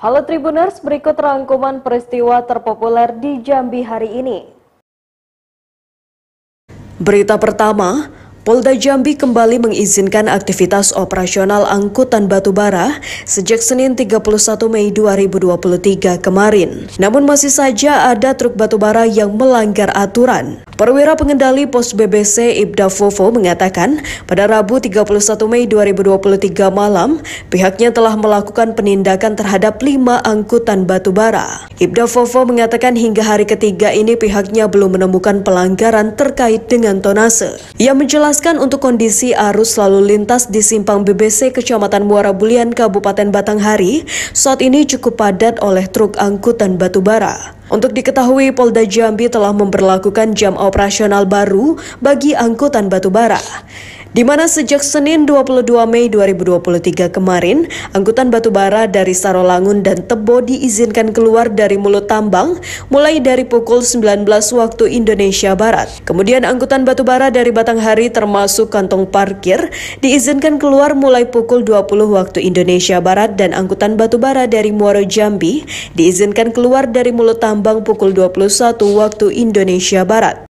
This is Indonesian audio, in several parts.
Halo Tribuners, berikut rangkuman peristiwa terpopuler di Jambi hari ini. Berita pertama, Polda Jambi kembali mengizinkan aktivitas operasional angkutan batubara sejak Senin 31 Mei 2023 kemarin. Namun masih saja ada truk batubara yang melanggar aturan. Perwira Pengendali Pos BBC Ibda Fofo mengatakan, pada Rabu 31 Mei 2023 malam, pihaknya telah melakukan penindakan terhadap lima angkutan batubara. Ibda Fofo mengatakan hingga hari ketiga ini pihaknya belum menemukan pelanggaran terkait dengan tonase. Ia menjelaskan untuk kondisi arus lalu lintas di simpang BBC Kecamatan Muara Bulian Kabupaten Batanghari saat ini cukup padat oleh truk angkutan batubara. Untuk diketahui, Polda Jambi telah memperlakukan jam operasional baru bagi angkutan batubara di mana sejak Senin 22 Mei 2023 kemarin, angkutan batubara dari Sarolangun dan Tebo diizinkan keluar dari mulut tambang mulai dari pukul 19 waktu Indonesia Barat. Kemudian angkutan batubara dari Batanghari termasuk kantong parkir diizinkan keluar mulai pukul 20 waktu Indonesia Barat dan angkutan batubara dari Muaro Jambi diizinkan keluar dari mulut tambang pukul 21 waktu Indonesia Barat.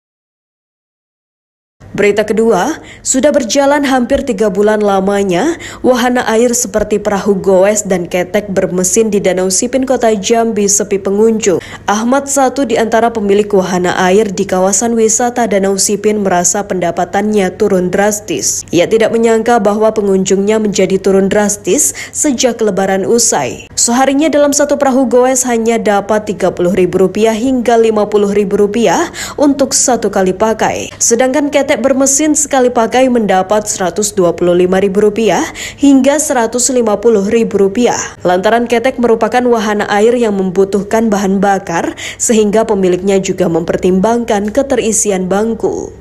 Berita kedua, sudah berjalan hampir tiga bulan lamanya, wahana air seperti perahu goes dan ketek bermesin di Danau Sipin Kota Jambi sepi pengunjung. Ahmad satu di antara pemilik wahana air di kawasan wisata Danau Sipin merasa pendapatannya turun drastis. Ia tidak menyangka bahwa pengunjungnya menjadi turun drastis sejak lebaran usai. Seharinya dalam satu perahu goes hanya dapat Rp30.000 hingga Rp50.000 untuk satu kali pakai. Sedangkan ketek bermesin sekali pakai mendapat Rp125.000 hingga Rp150.000. Lantaran ketek merupakan wahana air yang membutuhkan bahan bakar, sehingga pemiliknya juga mempertimbangkan keterisian bangku.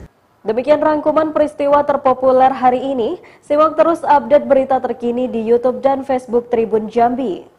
Demikian rangkuman peristiwa terpopuler hari ini. Simak terus update berita terkini di YouTube dan Facebook Tribun Jambi.